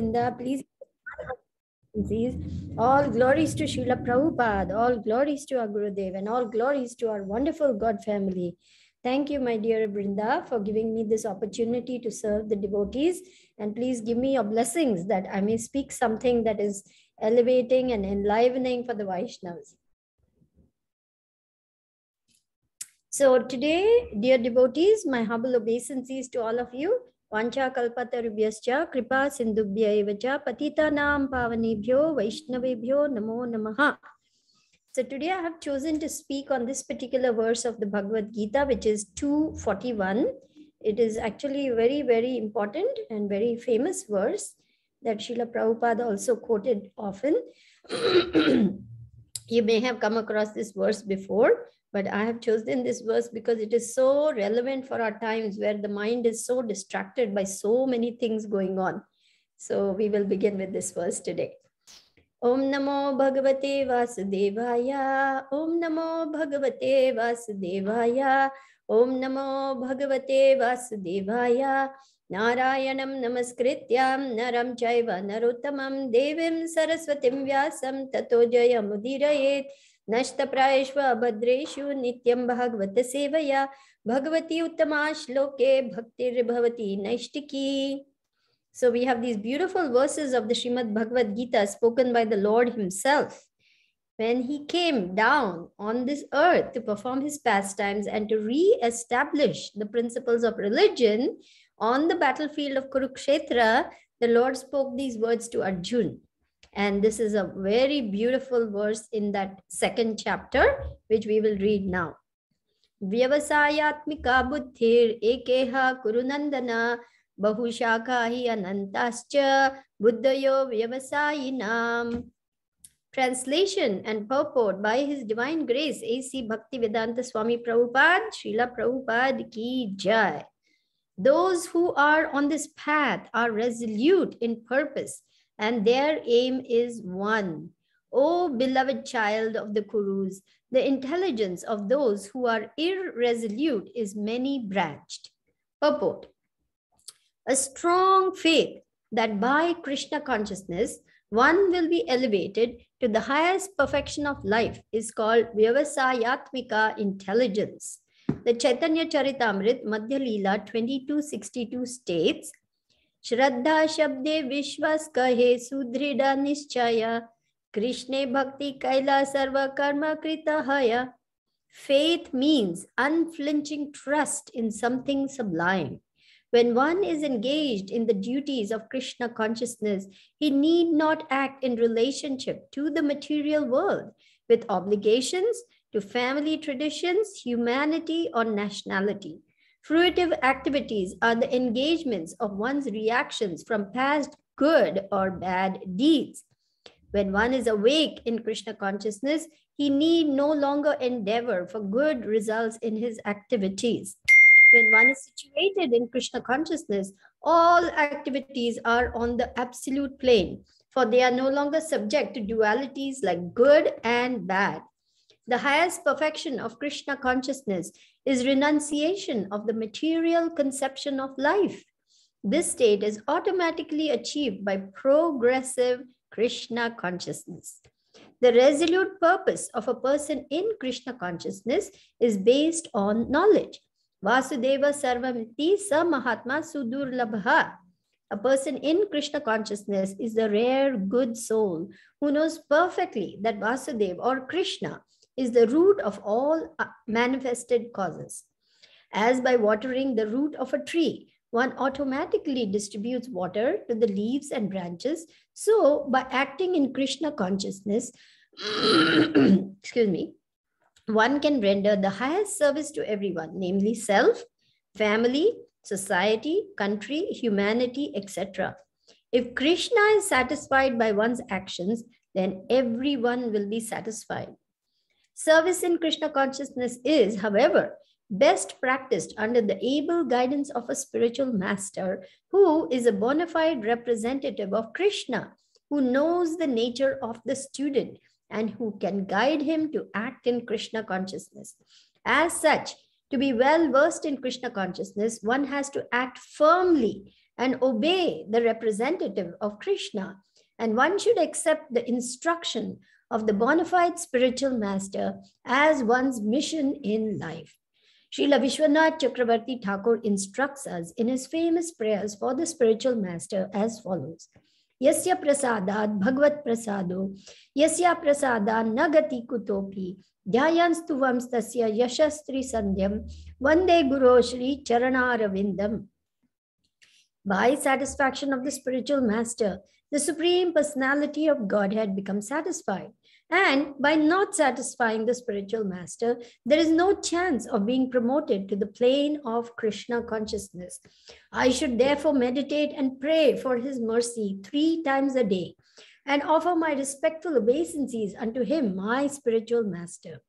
Vrinda, please. All glories to Srila Prabhupada, all glories to our Gurudev, and all glories to our wonderful God family. Thank you, my dear Brinda, for giving me this opportunity to serve the devotees. And please give me your blessings that I may speak something that is elevating and enlivening for the Vaishnavas. So today, dear devotees, my humble obeisances to all of you. वाञ्छाकल्पतरुभ्यश्च कृपा सिन्धुभ्य एव च पतितानां पावनेभ्यो वैष्णवेभ्यो namo namaha. So today I have chosen to speak on this particular verse of the Bhagavad Gita, which is 241. It is actually a very, very important and very famous verse that Srila Prabhupada also quoted often. you may have come across this verse before but i have chosen this verse because it is so relevant for our times where the mind is so distracted by so many things going on so we will begin with this verse today om namo bhagavate vasudevaya om namo bhagavate vasudevaya om namo bhagavate vasudevaya नारायणं नमस्कृत्यां नरं चैव नरोत्तमं देवीं सरस्वतीं व्यासं ततो जयमुदीरयेत् नष्टप्रायेष्व अभद्रेषु नित्यं भागवतसेवया भगवती उत्तमा श्लोके भक्तिर्भवति नैष्टिकी So we have these beautiful verses of the Srimad Bhagavad Gita spoken by the Lord himself when he came down on this earth to perform his pastimes and to re-establish the principles of religion on the battlefield of Kurukshetra, the Lord spoke these words to Arjuna. And this is a very beautiful verse in that second chapter, which we will read now. Vyavasayatmika buddhir एकेह कुरुनंदन बहुशाखा हि अनंताश्च बुद्धयो व्यवसायिनाम Translation and purport by His Divine Grace, A.C. Bhaktivedanta Swami Prabhupada, Srila Prabhupada Ki Jai. Those who are on this path are resolute in purpose and their aim is one. O beloved child of the Kurus, the intelligence of those who are irresolute is many branched. Purport A strong faith that by Krishna consciousness, one will be elevated to the highest perfection of life is called Vyavasayatmika intelligence. The Chaitanya Charitamrit Madhya Leela 2262 states, faith means unflinching trust in something sublime when one is engaged in the duties of krishna consciousness he need not act in relationship to the material world with obligations to family traditions humanity or nationality Fruitive activities are the engagements of one's reactions from past good or bad deeds. When one is awake in Krishna consciousness, he need no longer endeavor for good results in his activities. When one is situated in Krishna consciousness, all activities are on the absolute plane, for they are no longer subject to dualities like good and bad. The highest perfection of Krishna consciousness is renunciation of the material conception of life. This state is automatically achieved by progressive Krishna consciousness. The resolute purpose of a person in Krishna consciousness is based on knowledge. Vasudeva Sarvamiti Sa Mahatma labha. A person in Krishna consciousness is a rare good soul who knows perfectly that Vasudeva or Krishna is the root of all uh, manifested causes. As by watering the root of a tree, one automatically distributes water to the leaves and branches. So, by acting in Krishna consciousness, excuse me, one can render the highest service to everyone, namely self, family, society, country, humanity, etc. If Krishna is satisfied by one's actions, then everyone will be satisfied. Service in Krishna consciousness is, however, best practiced under the able guidance of a spiritual master who is a bona fide representative of Krishna, who knows the nature of the student and who can guide him to act in Krishna consciousness. As such, to be well versed in Krishna consciousness, one has to act firmly and obey the representative of Krishna. And one should accept the instruction of the bona fide spiritual master as one's mission in life. Srila Vishwanath Chakravarti Thakur instructs us in his famous prayers for the spiritual master as follows. Yasya prasadad bhagavat prasado, yasya prasada nagati kutopi, dhyayanstu vamstasya yashastri sandhyam, vande guru shri charanaravindam. By satisfaction of the spiritual master, the Supreme Personality of Godhead becomes satisfied. And by not satisfying the spiritual master, there is no chance of being promoted to the plane of Krishna consciousness. I should therefore meditate and pray for his mercy three times a day and offer my respectful obeisances unto him, my spiritual master.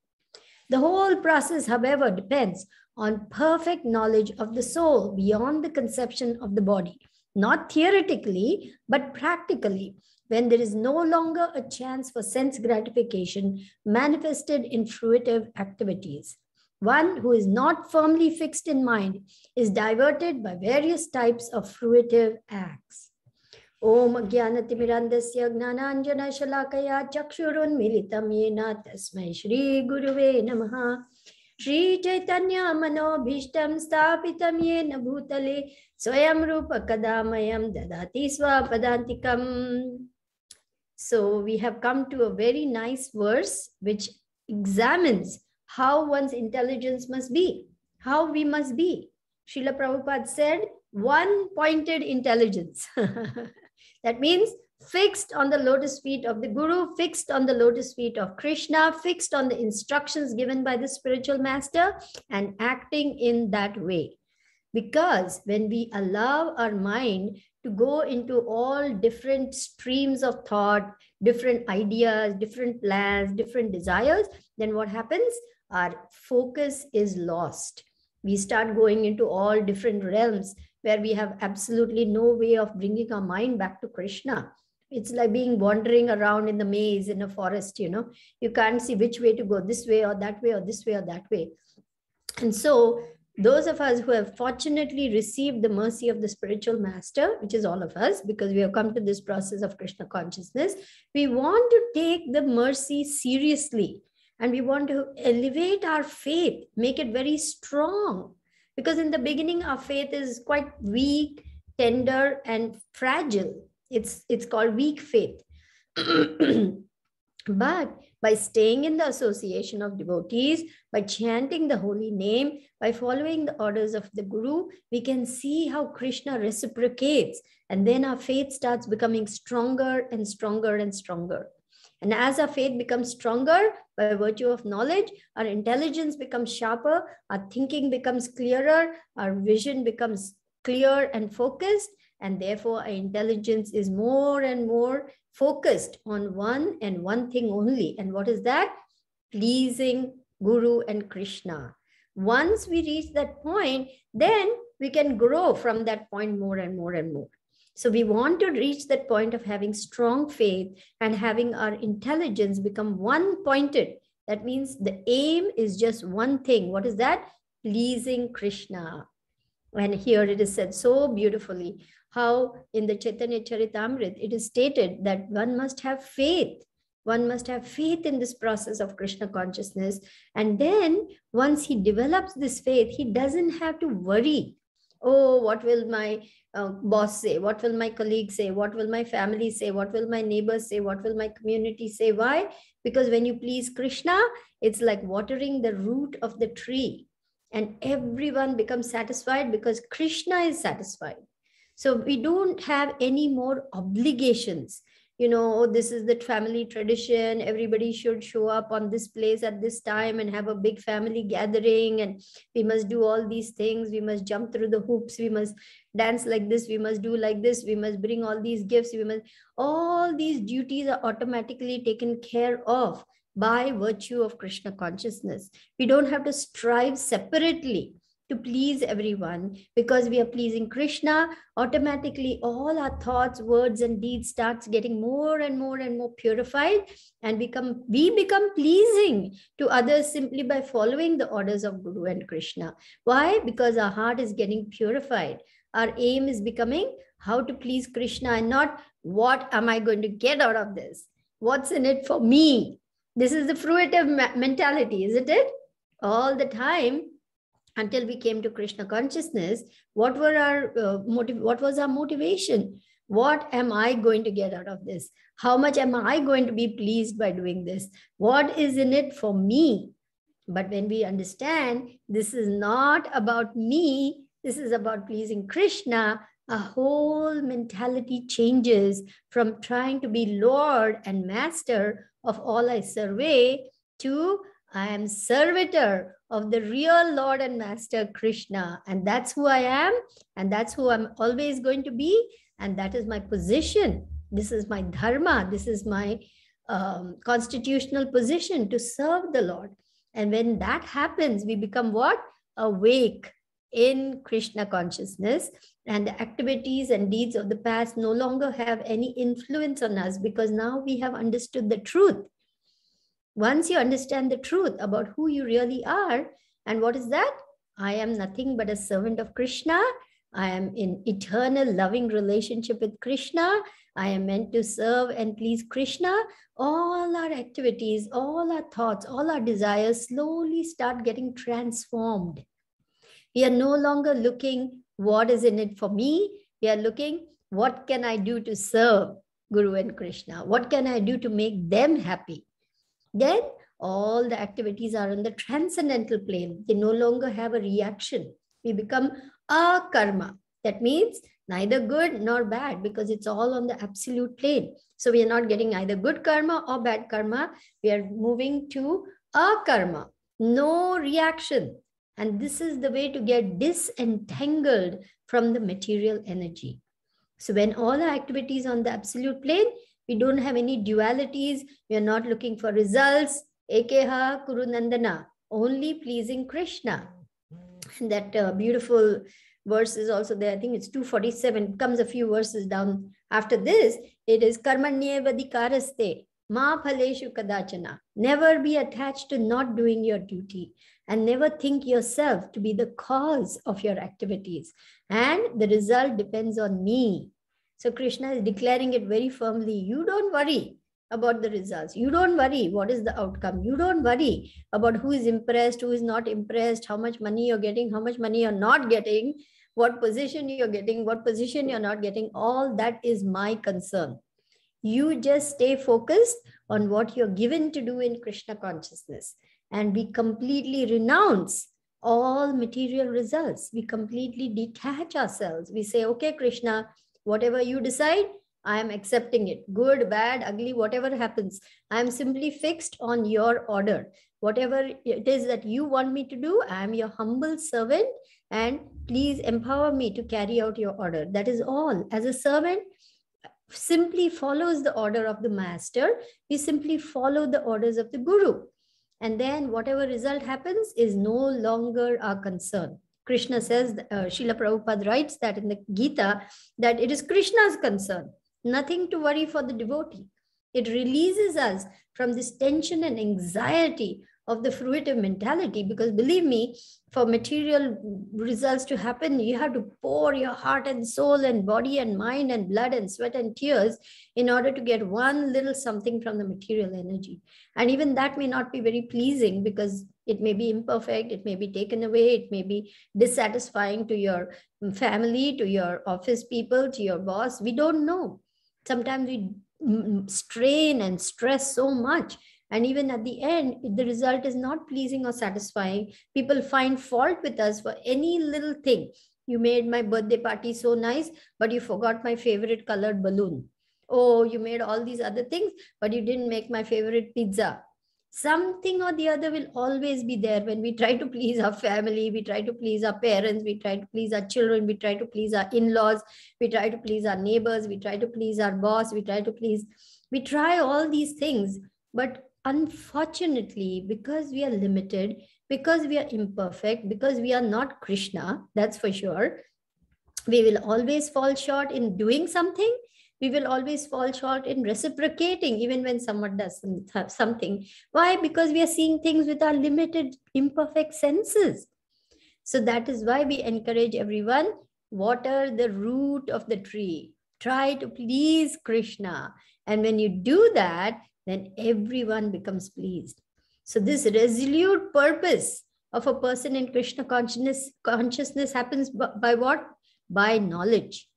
The whole process, however, depends on perfect knowledge of the soul beyond the conception of the body, not theoretically, but practically when there is no longer a chance for sense gratification manifested in fruitive activities. One who is not firmly fixed in mind is diverted by various types of fruitive acts. ॐ ज्ञानतिमिरान्धस्य ज्ञानाञ्जनशलाकया चक्षुरुन्मिलितं येन तस्मै श्रीगुरुवे नमः श्रीचैतन्यमनोभीष्टं yena येन भूतले स्वयं रूपकदामयं ददाति स्वपदान्तिकम् so we have come to a very nice verse which examines how one's intelligence must be, how we must be. Srila Prabhupada said, one pointed intelligence. that means fixed on the lotus feet of the Guru, fixed on the lotus feet of Krishna, fixed on the instructions given by the spiritual master, and acting in that way. Because when we allow our mind to go into all different streams of thought, different ideas, different plans, different desires, then what happens? Our focus is lost. We start going into all different realms where we have absolutely no way of bringing our mind back to Krishna. It's like being wandering around in the maze in a forest, you know. You can't see which way to go, this way or that way or this way or that way. And so those of us who have fortunately received the mercy of the spiritual master, which is all of us, because we have come to this process of Krishna consciousness, we want to take the mercy seriously and we want to elevate our faith, make it very strong. Because in the beginning, our faith is quite weak, tender, and fragile. It's, it's called weak faith. but by staying in the association of devotees, by chanting the holy name, by following the orders of the Guru, we can see how Krishna reciprocates. And then our faith starts becoming stronger and stronger and stronger. And as our faith becomes stronger by virtue of knowledge, our intelligence becomes sharper, our thinking becomes clearer, our vision becomes clear and focused, and therefore, our intelligence is more and more focused on one and one thing only. And what is that? Pleasing Guru and Krishna. Once we reach that point, then we can grow from that point more and more and more. So we want to reach that point of having strong faith and having our intelligence become one pointed. That means the aim is just one thing. What is that? Pleasing Krishna. And here it is said so beautifully how in the Chaitanya Charitamrita it is stated that one must have faith. One must have faith in this process of Krishna consciousness. And then once he develops this faith, he doesn't have to worry. Oh, what will my uh, boss say? What will my colleague say? What will my family say? What will my neighbors say? What will my community say? Why? Because when you please Krishna, it's like watering the root of the tree and everyone becomes satisfied because Krishna is satisfied. So we don't have any more obligations. You know, oh, this is the family tradition. Everybody should show up on this place at this time and have a big family gathering. And we must do all these things. We must jump through the hoops. We must dance like this. We must do like this. We must bring all these gifts. We must, all these duties are automatically taken care of by virtue of Krishna consciousness. We don't have to strive separately to please everyone because we are pleasing krishna automatically all our thoughts words and deeds starts getting more and more and more purified and become we become pleasing to others simply by following the orders of guru and krishna why because our heart is getting purified our aim is becoming how to please krishna and not what am i going to get out of this what's in it for me this is the fruitive mentality isn't it all the time until we came to krishna consciousness what were our uh, motive what was our motivation what am i going to get out of this how much am i going to be pleased by doing this what is in it for me but when we understand this is not about me this is about pleasing krishna a whole mentality changes from trying to be lord and master of all i survey to I am servitor of the real Lord and Master Krishna. And that's who I am. And that's who I'm always going to be. And that is my position. This is my dharma. This is my um, constitutional position to serve the Lord. And when that happens, we become what? Awake in Krishna consciousness. And the activities and deeds of the past no longer have any influence on us because now we have understood the truth once you understand the truth about who you really are, and what is that? I am nothing but a servant of Krishna. I am in eternal loving relationship with Krishna. I am meant to serve and please Krishna. All our activities, all our thoughts, all our desires slowly start getting transformed. We are no longer looking what is in it for me. We are looking what can I do to serve Guru and Krishna? What can I do to make them happy? Then all the activities are on the transcendental plane. They no longer have a reaction. We become a karma. That means neither good nor bad because it's all on the absolute plane. So we are not getting either good karma or bad karma. We are moving to a karma, no reaction. And this is the way to get disentangled from the material energy. So when all the activities on the absolute plane, we don't have any dualities. We are not looking for results. Ekeha Kurunandana, only pleasing Krishna. And that uh, beautiful verse is also there. I think it's 247, comes a few verses down after this. It is Karmanyevadikaraste, Ma Phaleshu Kadachana. Never be attached to not doing your duty and never think yourself to be the cause of your activities. And the result depends on me. So Krishna is declaring it very firmly. You don't worry about the results. You don't worry what is the outcome. You don't worry about who is impressed, who is not impressed, how much money you're getting, how much money you're not getting, what position you're getting, what position you're not getting. All that is my concern. You just stay focused on what you're given to do in Krishna consciousness and we completely renounce all material results. We completely detach ourselves. We say, okay, Krishna, Whatever you decide, I am accepting it. Good, bad, ugly, whatever happens. I am simply fixed on your order. Whatever it is that you want me to do, I am your humble servant and please empower me to carry out your order. That is all. As a servant, simply follows the order of the master. We simply follow the orders of the guru. And then whatever result happens is no longer our concern. Krishna says, uh, Srila Prabhupada writes that in the Gita, that it is Krishna's concern, nothing to worry for the devotee. It releases us from this tension and anxiety of the fruitive mentality because believe me for material results to happen you have to pour your heart and soul and body and mind and blood and sweat and tears in order to get one little something from the material energy and even that may not be very pleasing because it may be imperfect, it may be taken away, it may be dissatisfying to your family, to your office people, to your boss. We don't know. Sometimes we strain and stress so much. And even at the end, if the result is not pleasing or satisfying, people find fault with us for any little thing. You made my birthday party so nice, but you forgot my favorite colored balloon oh you made all these other things but you didn't make my favorite pizza something or the other will always be there when we try to please our family we try to please our parents we try to please our children we try to please our in-laws we try to please our neighbors we try to please our boss we try to please we try all these things but unfortunately because we are limited because we are imperfect because we are not krishna that's for sure we will always fall short in doing something we will always fall short in reciprocating even when someone does something why because we are seeing things with our limited imperfect senses so that is why we encourage everyone water the root of the tree try to please krishna and when you do that then everyone becomes pleased so this resolute purpose of a person in krishna consciousness consciousness happens by what by knowledge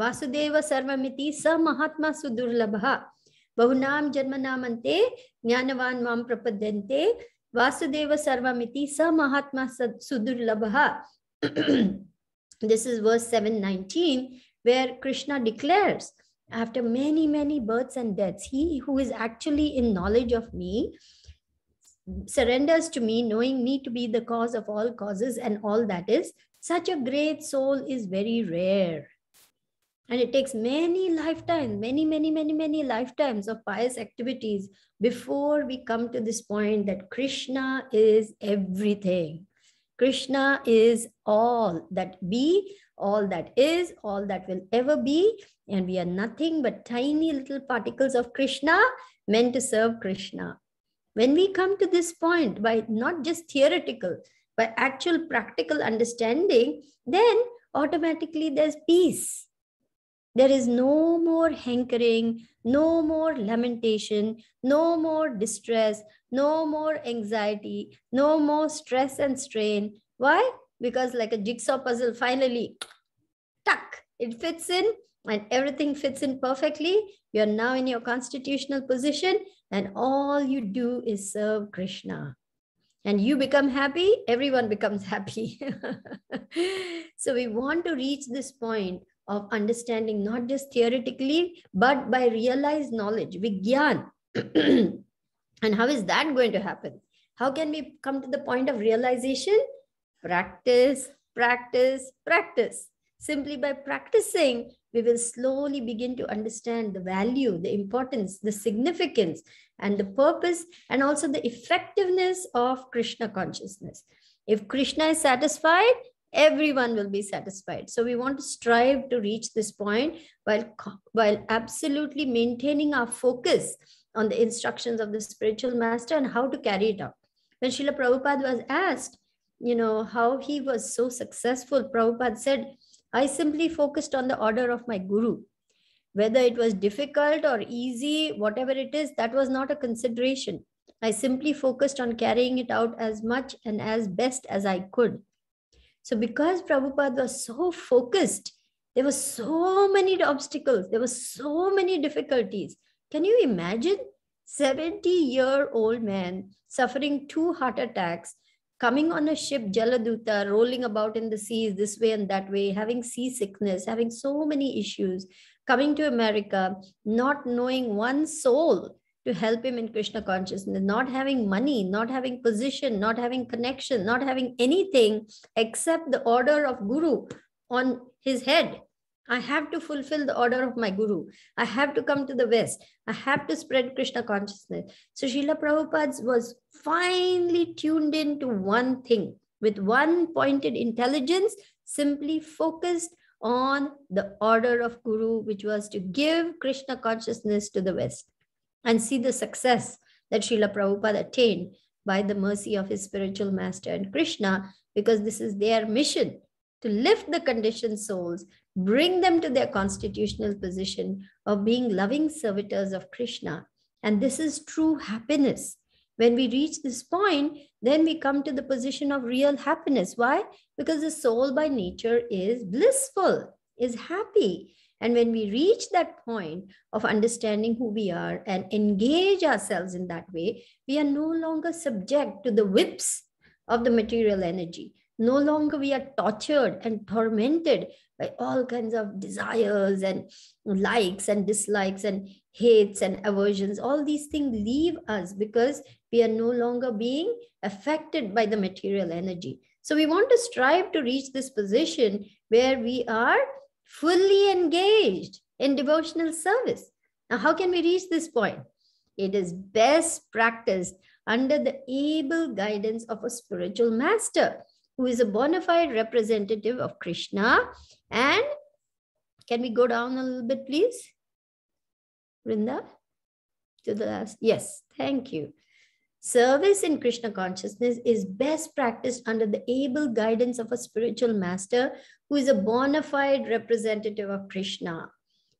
Vasudeva ಸರ್ವಮಿತಿ ಸ ಮಹಾತ್ಮ ಸುದುರ್ಲಭ ಬಹುನಾಂ ಜನ್ಮನಾಮಂತೆ ಜ್ಞಾನವಾನ್ ಮಾಂ vasudeva sarvamiti sa ಸ Mahatma ಸುದುರ್ಲಭ this is verse 719 where krishna declares after many many births and deaths he who is actually in knowledge of me surrenders to me knowing me to be the cause of all causes and all that is such a great soul is very rare and it takes many lifetimes many many many many lifetimes of pious activities before we come to this point that krishna is everything krishna is all that be all that is all that will ever be and we are nothing but tiny little particles of krishna meant to serve krishna when we come to this point by not just theoretical by actual practical understanding then automatically there's peace there is no more hankering, no more lamentation, no more distress, no more anxiety, no more stress and strain. Why? Because, like a jigsaw puzzle, finally, tuck, it fits in and everything fits in perfectly. You're now in your constitutional position, and all you do is serve Krishna and you become happy, everyone becomes happy. so we want to reach this point of understanding, not just theoretically, but by realized knowledge, vigyan. and how is that going to happen? How can we come to the point of realization? Practice, practice, practice. Simply by practicing, we will slowly begin to understand the value, the importance, the significance, and the purpose, and also the effectiveness of Krishna consciousness. If Krishna is satisfied, everyone will be satisfied so we want to strive to reach this point while while absolutely maintaining our focus on the instructions of the spiritual master and how to carry it out when Srila Prabhupada was asked, you know, how he was so successful, Prabhupada said, I simply focused on the order of my guru. Whether it was difficult or easy, whatever it is, that was not a consideration. I simply focused on carrying it out as much and as best as I could. So, because Prabhupada was so focused, there were so many obstacles, there were so many difficulties. Can you imagine? 70 year old man suffering two heart attacks, coming on a ship, Jaladuta, rolling about in the seas this way and that way, having seasickness, having so many issues, coming to America, not knowing one soul to help him in Krishna consciousness. Not having money, not having position, not having connection, not having anything except the order of Guru on his head. I have to fulfill the order of my guru. I have to come to the West. I have to spread Krishna consciousness. So Srila Prabhupada was finely tuned in to one thing with one pointed intelligence, simply focused on the order of guru, which was to give Krishna consciousness to the West and see the success that Srila Prabhupada attained by the mercy of his spiritual master and Krishna, because this is their mission to lift the conditioned souls, bring them to their constitutional position of being loving servitors of Krishna. And this is true happiness. When we reach this point, then we come to the position of real happiness. Why? Because the soul by nature is blissful, is happy. And when we reach that point of understanding who we are and engage ourselves in that way, we are no longer subject to the whips of the material energy. No longer we are tortured and tormented by all kinds of desires and likes and dislikes and hates and aversions. All these things leave us because we are no longer being affected by the material energy. So we want to strive to reach this position where we are fully engaged in devotional service. Now, how can we reach this point? It is best practiced under the able guidance of a spiritual master who is a bona fide representative of Krishna. And can we go down a little bit, please? Rinda, to the last. Yes, thank you. Service in Krishna consciousness is best practiced under the able guidance of a spiritual master who is a bona fide representative of Krishna.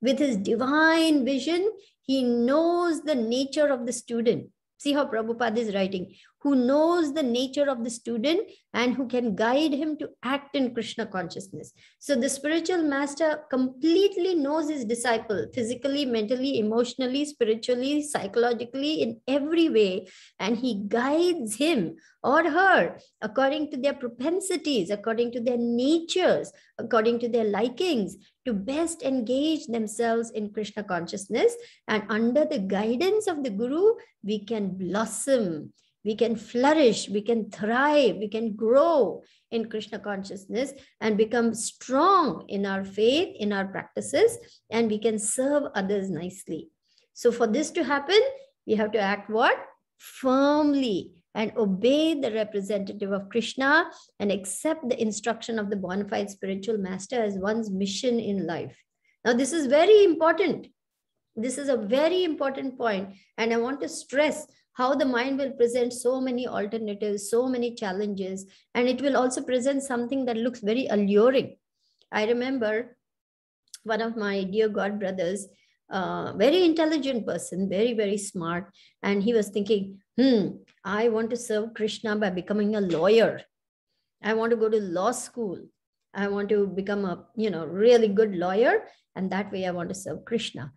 With his divine vision, he knows the nature of the student See how Prabhupada is writing, who knows the nature of the student and who can guide him to act in Krishna consciousness. So the spiritual master completely knows his disciple physically, mentally, emotionally, spiritually, psychologically, in every way. And he guides him or her according to their propensities, according to their natures, according to their likings, to best engage themselves in Krishna consciousness. And under the guidance of the Guru, we can blossom, we can flourish, we can thrive, we can grow in Krishna consciousness and become strong in our faith, in our practices, and we can serve others nicely. So, for this to happen, we have to act what? Firmly and obey the representative of Krishna and accept the instruction of the bona fide spiritual master as one's mission in life. Now, this is very important. This is a very important point, and I want to stress how the mind will present so many alternatives, so many challenges, and it will also present something that looks very alluring. I remember one of my dear God brothers, uh, very intelligent person, very, very smart, and he was thinking, hmm, I want to serve Krishna by becoming a lawyer. I want to go to law school. I want to become a, you know, really good lawyer. And that way I want to serve Krishna.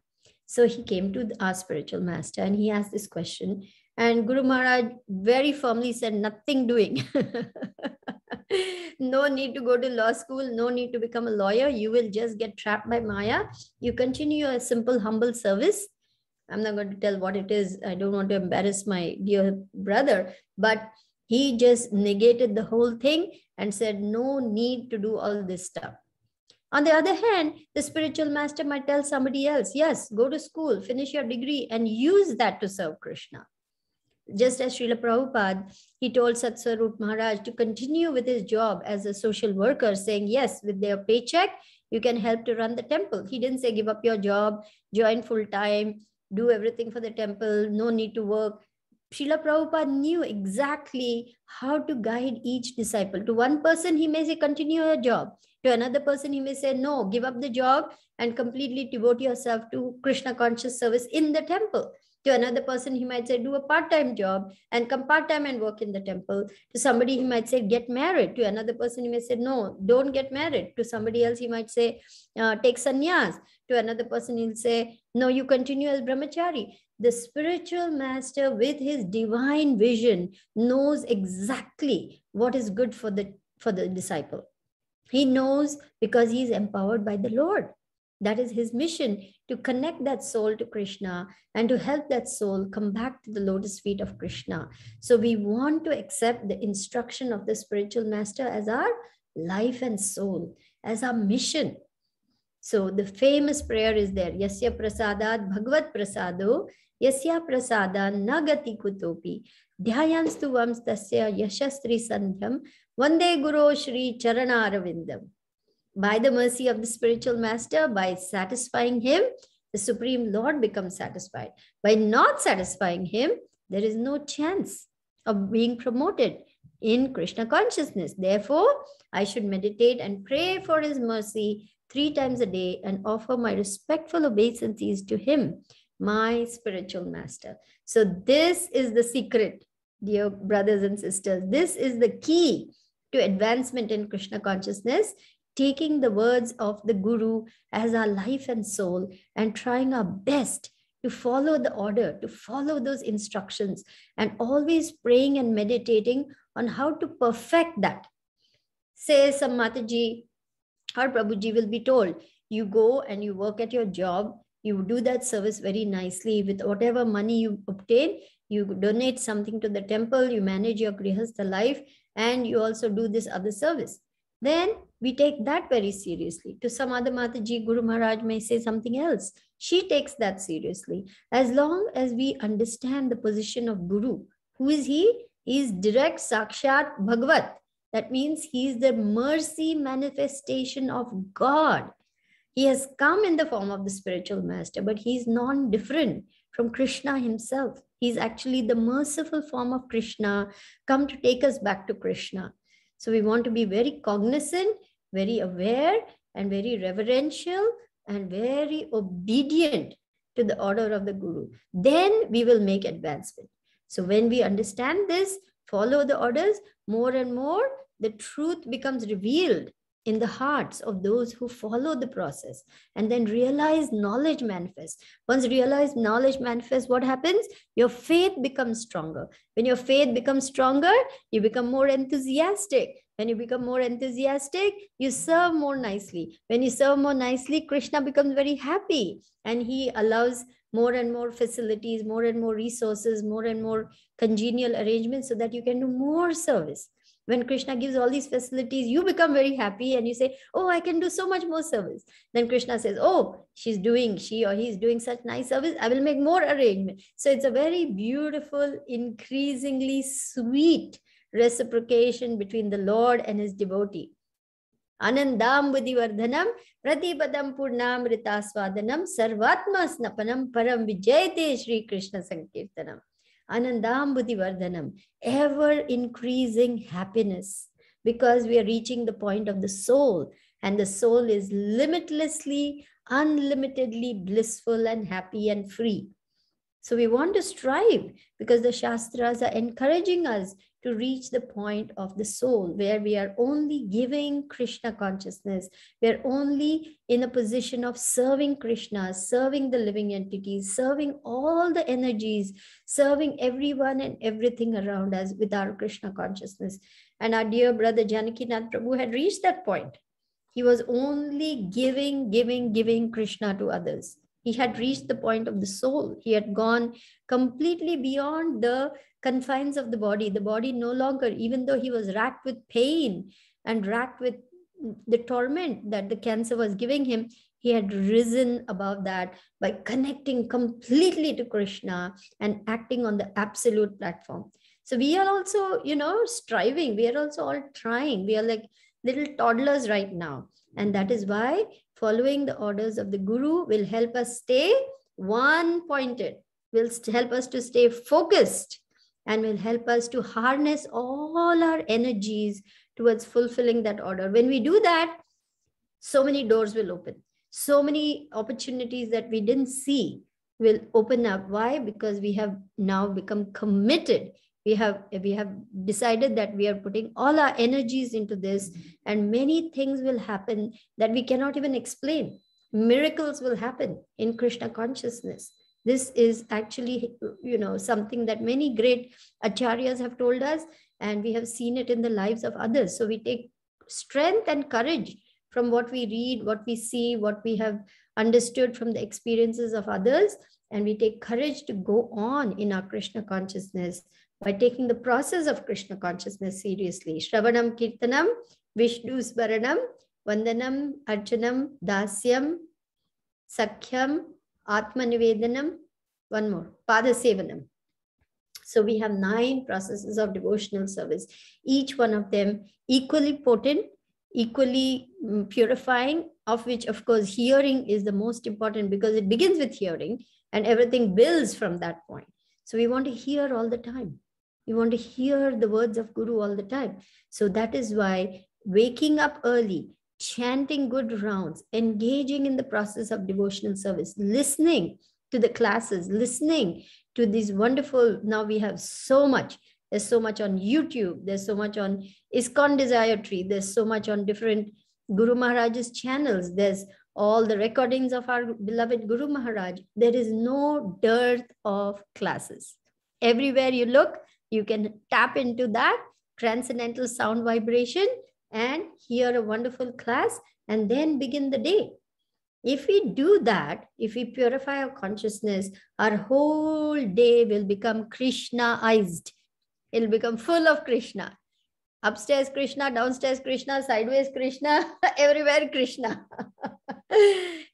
So he came to our spiritual master and he asked this question. And Guru Maharaj very firmly said, nothing doing. no need to go to law school, no need to become a lawyer. You will just get trapped by Maya. You continue your simple, humble service I'm not going to tell what it is. I don't want to embarrass my dear brother, but he just negated the whole thing and said, no need to do all this stuff. On the other hand, the spiritual master might tell somebody else, yes, go to school, finish your degree, and use that to serve Krishna. Just as Srila Prabhupada, he told Satsarup Maharaj to continue with his job as a social worker, saying, yes, with their paycheck, you can help to run the temple. He didn't say, give up your job, join full time, do everything for the temple, no need to work. Srila Prabhupada knew exactly how to guide each disciple. To one person, he may say, continue your job. To another person, he may say, no, give up the job and completely devote yourself to Krishna conscious service in the temple. To another person, he might say, do a part time job and come part time and work in the temple. To somebody, he might say, get married. To another person, he may say, no, don't get married. To somebody else, he might say, uh, take sannyas. To another person, he'll say, no, you continue as brahmachari. The spiritual master, with his divine vision, knows exactly what is good for the for the disciple. He knows because he is empowered by the Lord. That is his mission to connect that soul to Krishna and to help that soul come back to the lotus feet of Krishna. So we want to accept the instruction of the spiritual master as our life and soul, as our mission. So the famous prayer is there Yasya Prasadad Bhagavat Prasado, Yasya Prasada Nagati Kutopi, Dhyayanstu Vams Tasya Yashastri Sandhyam, Vande Guru Shri Charanaravindam. By the mercy of the spiritual master, by satisfying him, the Supreme Lord becomes satisfied. By not satisfying him, there is no chance of being promoted in Krishna consciousness. Therefore, I should meditate and pray for his mercy three times a day and offer my respectful obeisances to him, my spiritual master. So, this is the secret, dear brothers and sisters. This is the key to advancement in Krishna consciousness taking the words of the Guru as our life and soul and trying our best to follow the order, to follow those instructions, and always praying and meditating on how to perfect that. Say some Mataji or Prabhuji will be told, you go and you work at your job, you do that service very nicely with whatever money you obtain, you donate something to the temple, you manage your Grihastha life, and you also do this other service. Then we take that very seriously. To some other Mataji, Guru Maharaj may say something else. She takes that seriously. As long as we understand the position of Guru, who is he? He is direct Sakshat Bhagavat. That means he is the mercy manifestation of God. He has come in the form of the spiritual master, but he is non different from Krishna himself. He's actually the merciful form of Krishna, come to take us back to Krishna. So we want to be very cognizant very aware and very reverential and very obedient to the order of the guru then we will make advancement so when we understand this follow the orders more and more the truth becomes revealed in the hearts of those who follow the process and then realize knowledge manifests once realized knowledge manifests what happens your faith becomes stronger when your faith becomes stronger you become more enthusiastic when you become more enthusiastic, you serve more nicely. When you serve more nicely, Krishna becomes very happy and he allows more and more facilities, more and more resources, more and more congenial arrangements so that you can do more service. When Krishna gives all these facilities, you become very happy and you say, Oh, I can do so much more service. Then Krishna says, Oh, she's doing, she or he's doing such nice service. I will make more arrangement. So it's a very beautiful, increasingly sweet reciprocation between the Lord and his devotee. Anandam Budhivardhanam Pratipadam Purnamrita Swadanam Sarvatma Snapanam Param Vijayate shri Krishna Sankirtanam. Anandam Budhivardhanam, ever increasing happiness because we are reaching the point of the soul and the soul is limitlessly, unlimitedly blissful and happy and free. So we want to strive because the Shastras are encouraging us to reach the point of the soul where we are only giving Krishna consciousness. We're only in a position of serving Krishna, serving the living entities, serving all the energies, serving everyone and everything around us with our Krishna consciousness. And our dear brother Janakinath Prabhu had reached that point. He was only giving, giving, giving Krishna to others. He had reached the point of the soul. He had gone completely beyond the confines of the body. The body no longer, even though he was racked with pain and racked with the torment that the cancer was giving him, he had risen above that by connecting completely to Krishna and acting on the absolute platform. So we are also, you know, striving. We are also all trying. We are like little toddlers right now. And that is why following the orders of the guru will help us stay one pointed, will help us to stay focused, and will help us to harness all our energies towards fulfilling that order. When we do that, so many doors will open, so many opportunities that we didn't see will open up. Why? Because we have now become committed we have we have decided that we are putting all our energies into this and many things will happen that we cannot even explain miracles will happen in krishna consciousness this is actually you know something that many great acharyas have told us and we have seen it in the lives of others so we take strength and courage from what we read what we see what we have understood from the experiences of others and we take courage to go on in our krishna consciousness by taking the process of Krishna consciousness seriously. Shravanam Kirtanam, Vishnu Svaranam, Vandanam, Archanam, Dasyam, Sakhyam, Atmanivedanam, one more, Padasevanam. So we have nine processes of devotional service, each one of them equally potent, equally mm, purifying, of which, of course, hearing is the most important because it begins with hearing and everything builds from that point. So we want to hear all the time. You want to hear the words of Guru all the time. So that is why waking up early, chanting good rounds, engaging in the process of devotional service, listening to the classes, listening to these wonderful, now we have so much. There's so much on YouTube. There's so much on Iskon Desire Tree. There's so much on different Guru Maharaj's channels. There's all the recordings of our beloved Guru Maharaj. There is no dearth of classes. Everywhere you look, you can tap into that transcendental sound vibration and hear a wonderful class and then begin the day. If we do that, if we purify our consciousness, our whole day will become Krishnaized. It'll become full of Krishna. Upstairs, Krishna, downstairs, Krishna, sideways, Krishna, everywhere, Krishna.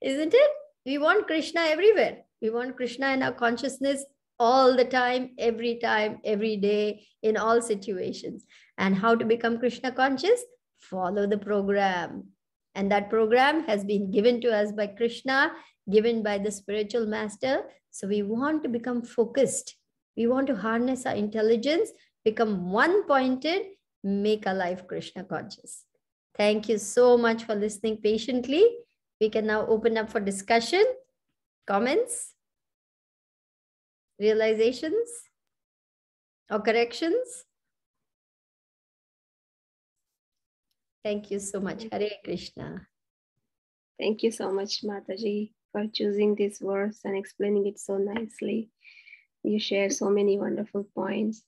Isn't it? We want Krishna everywhere. We want Krishna in our consciousness all the time, every time, every day, in all situations. And how to become Krishna conscious? Follow the program. And that program has been given to us by Krishna, given by the spiritual master. So we want to become focused. We want to harness our intelligence, become one pointed, make our life Krishna conscious. Thank you so much for listening patiently. We can now open up for discussion, comments realizations or corrections? Thank you so much. Hare Krishna. Thank you so much, Mataji, for choosing these words and explaining it so nicely. You share so many wonderful points.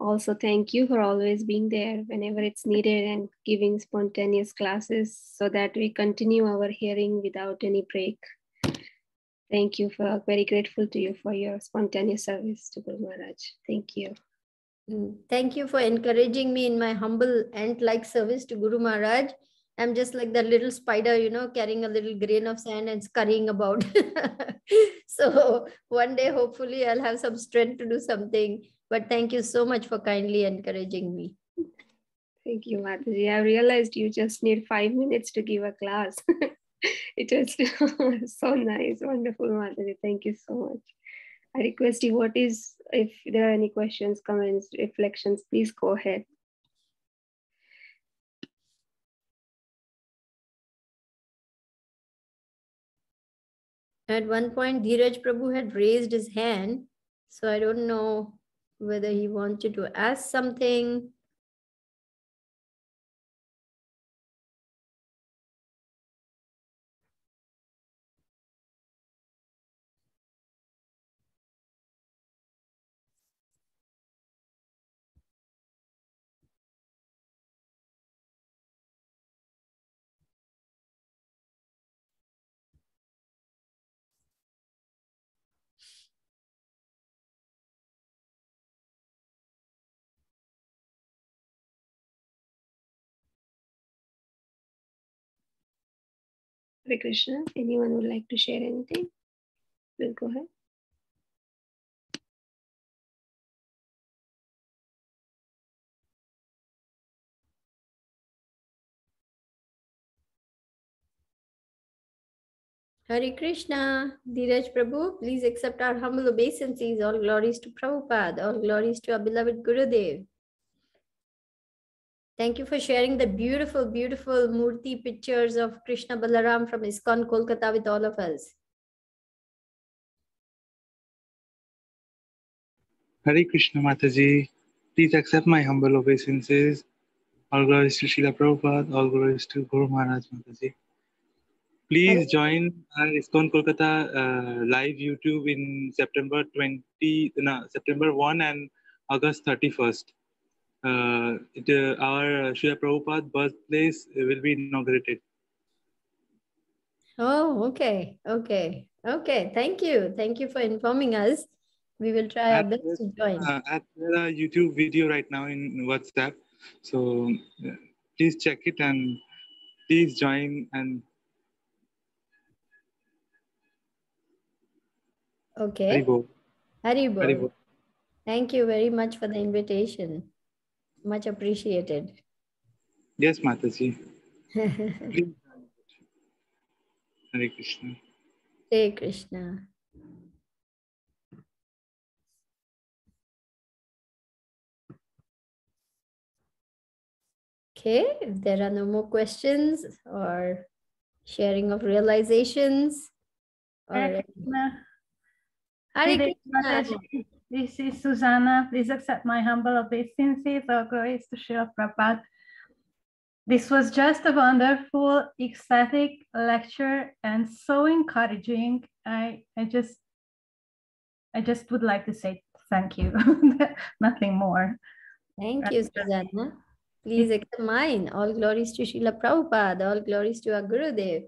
Also, thank you for always being there whenever it's needed and giving spontaneous classes so that we continue our hearing without any break. Thank you for very grateful to you for your spontaneous service to Guru Maharaj. Thank you. Mm, thank you for encouraging me in my humble ant-like service to Guru Maharaj. I'm just like that little spider, you know, carrying a little grain of sand and scurrying about. so one day, hopefully, I'll have some strength to do something. But thank you so much for kindly encouraging me. Thank you, Mataji. I realized you just need five minutes to give a class. it was so nice, wonderful, Madhavi. Thank you so much. I request you, what is, if there are any questions, comments, reflections, please go ahead. At one point, Dheeraj Prabhu had raised his hand. So I don't know whether he wanted to ask something. Hare Krishna. Anyone would like to share anything? Please go ahead. Hare Krishna, Dhiraj Prabhu, please accept our humble obeisances. All glories to Prabhupada, all glories to our beloved Gurudev. Thank you for sharing the beautiful, beautiful Murti pictures of Krishna Balaram from ISKCON Kolkata with all of us. Hari Krishna Mataji, please accept my humble obeisances. All glories to Srila Prabhupada, all glories to Guru Maharaj Mataji. Please join our ISKCON Kolkata uh, live YouTube in September 20, no, September 1 and August 31st uh, it, uh, our Srila Prabhupada birthplace will be inaugurated. Oh, okay, okay, okay. Thank you. Thank you for informing us. We will try our best to join. Uh, at the YouTube video right now in WhatsApp. So uh, please check it and please join and Okay. Haribo. Haribo. Haribo. Thank you very much for the invitation. Much appreciated. Yes, Mataji. Hare Krishna. Hare Krishna. Okay, if there are no more questions or sharing of realizations or Hare Krishna. Hare Krishna. This is Susanna. Please accept my humble obeisances, All glories to Srila Prabhupada. This was just a wonderful, ecstatic lecture and so encouraging. I, I just I just would like to say thank you, nothing more. Thank you, Susanna. Please accept mine. All glories to Srila Prabhupada, all glories to our Gurudev.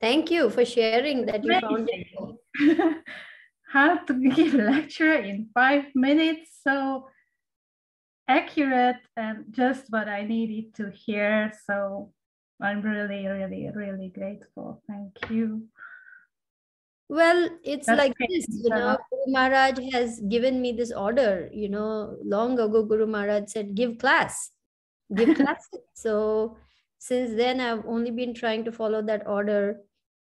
Thank you for sharing that you found it. How to give lecture in five minutes. So accurate and just what I needed to hear. So I'm really, really, really grateful. Thank you. Well, it's That's like this, you know, uh-huh. Guru Maharaj has given me this order, you know, long ago Guru Maharaj said, give class, give class." so since then I've only been trying to follow that order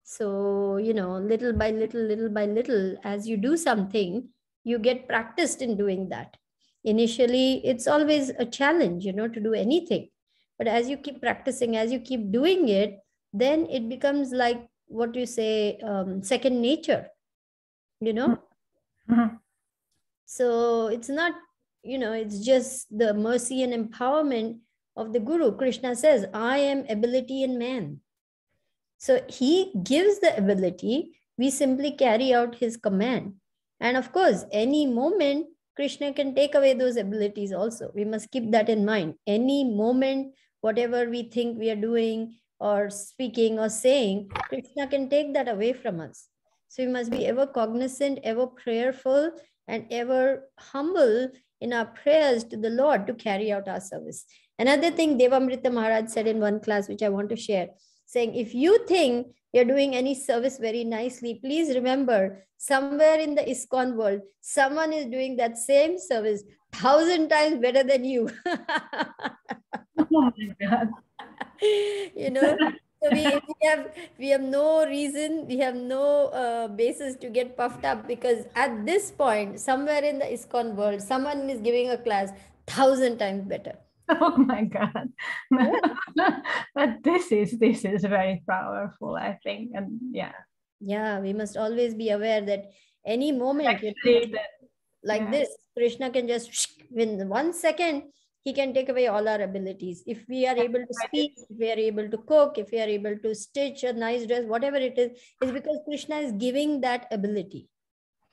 so you know little by little little by little as you do something you get practiced in doing that initially it's always a challenge you know to do anything but as you keep practicing as you keep doing it then it becomes like what you say um, second nature you know mm-hmm. mm-hmm. so it's not you know it's just the mercy and empowerment of the guru krishna says i am ability in man so he gives the ability, we simply carry out his command. And of course, any moment, Krishna can take away those abilities also. We must keep that in mind. Any moment, whatever we think we are doing or speaking or saying, Krishna can take that away from us. So we must be ever cognizant, ever prayerful, and ever humble in our prayers to the Lord to carry out our service. Another thing Devamrita Maharaj said in one class, which I want to share saying, if you think you're doing any service very nicely, please remember somewhere in the ISKCON world, someone is doing that same service thousand times better than you. oh you know, so we, we, have we have no reason, we have no uh, basis to get puffed up because at this point, somewhere in the ISKCON world, someone is giving a class thousand times better. oh my god but this is this is very powerful i think and yeah yeah we must always be aware that any moment Actually, that, like yeah. this krishna can just in one second he can take away all our abilities if we are able to speak if we are able to cook if we are able to stitch a nice dress whatever it is is because krishna is giving that ability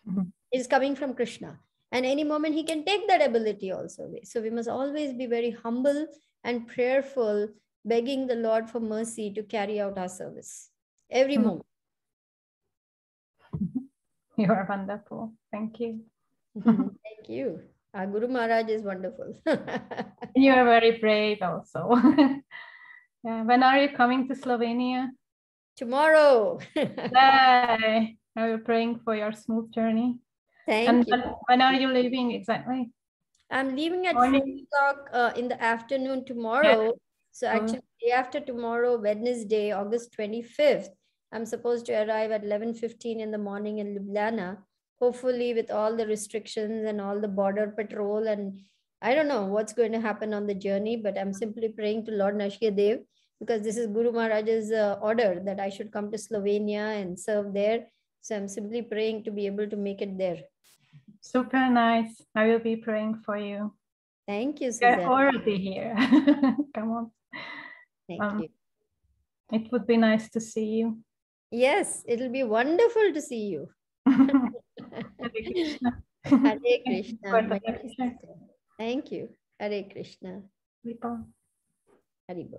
mm-hmm. it's coming from krishna and any moment he can take that ability also away. So we must always be very humble and prayerful, begging the Lord for mercy to carry out our service every mm. moment. You are wonderful. Thank you. Thank you. Our Guru Maharaj is wonderful. you are very brave also. yeah. When are you coming to Slovenia? Tomorrow. Yay. Are you praying for your smooth journey? Thank and you. When, when are you leaving exactly? I'm leaving at Morning. 4 o'clock uh, in the afternoon tomorrow. Yeah. So oh. actually, day after tomorrow, Wednesday, August 25th, I'm supposed to arrive at 11.15 in the morning in Ljubljana. Hopefully with all the restrictions and all the border patrol and I don't know what's going to happen on the journey, but I'm simply praying to Lord Nashke Dev because this is Guru Maharaj's uh, order that I should come to Slovenia and serve there. So I'm simply praying to be able to make it there. Super nice. I will be praying for you. Thank you. Suzanne. You're already here. Come on. Thank um, you. It would be nice to see you. Yes, it'll be wonderful to see you. Hare Krishna. Hare Krishna. Thank you. Hare Krishna. Hare Krishna. Hare Krishna.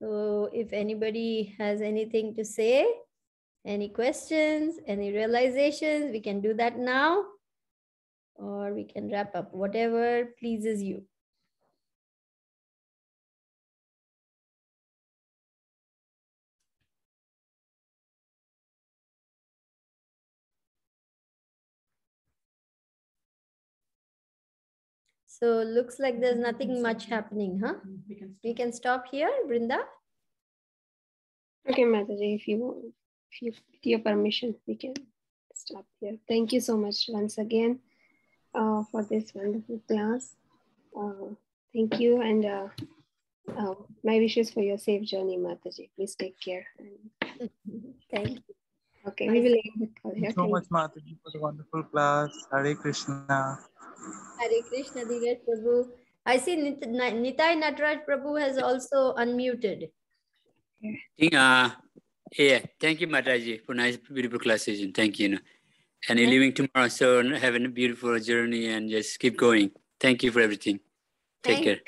So if anybody has anything to say, any questions, any realizations, we can do that now or we can wrap up, whatever pleases you. So looks like there's nothing much happening, huh? We can stop, we can stop here, Brinda. Okay, Mataji, if you want, if you with your permission, we can stop here. Thank you so much once again uh, for this wonderful class. Uh, thank you and uh, uh my wishes for your safe journey, Mataji. Please take care. thank you. Okay, we will end the call Thank you so much, Mataji, for the wonderful class. Hare Krishna. Hare Krishna, Dhirat Prabhu. I see Nitai Nataraj Prabhu has also unmuted. Yeah, yeah. thank you, Mataji, for nice, beautiful class session. Thank you. And you're leaving tomorrow, so having a beautiful journey and just keep going. Thank you for everything. Take care.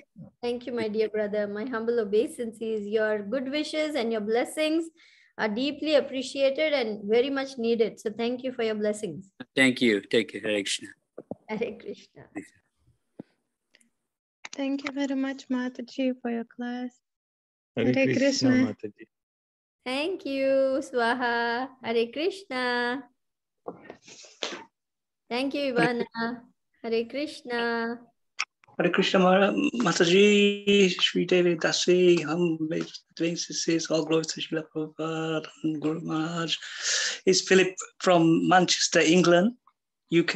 Thank you, my dear brother. My humble obeisance is your good wishes and your blessings are deeply appreciated and very much needed. So thank you for your blessings. Thank you. Take care, Hare Krishna. Hare Krishna. Thank you very much, Mataji, for your class. Hare, Hare Krishna. Krishna. Mataji. Thank you, Swaha. Hare Krishna. Thank you, Ivana. Hare Krishna. Hare Krishna Mataji, Sri Devi Dasi, Humble says all glory to Srila Prabhupada and Guru Maharaj. It's Philip from Manchester, England, UK.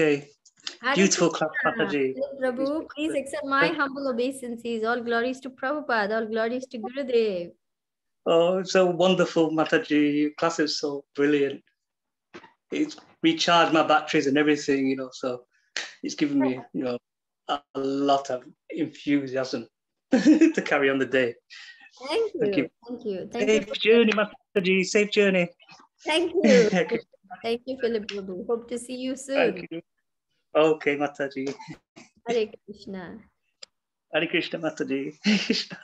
Hare Beautiful Krishna. Mataji. Prabhu, please accept my humble obeisances. All glories to Prabhupada, all glories to Gurudev. Oh, it's so wonderful, Mataji. Your class is so brilliant. It's recharged my batteries and everything, you know, so it's given me, you know, a lot of enthusiasm to carry on the day. Thank you. Thank you. Thank you. Thank safe you. journey, Mataji. Safe journey. Thank you. Thank you, Philip Hope to see you soon. You. Okay, Mataji. Hare Krishna. Hare Krishna, Mataji.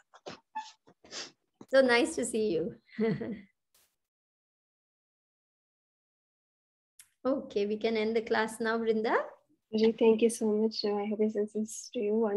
so nice to see you. okay, we can end the class now, Brinda. Thank you so much. I hope this is to you.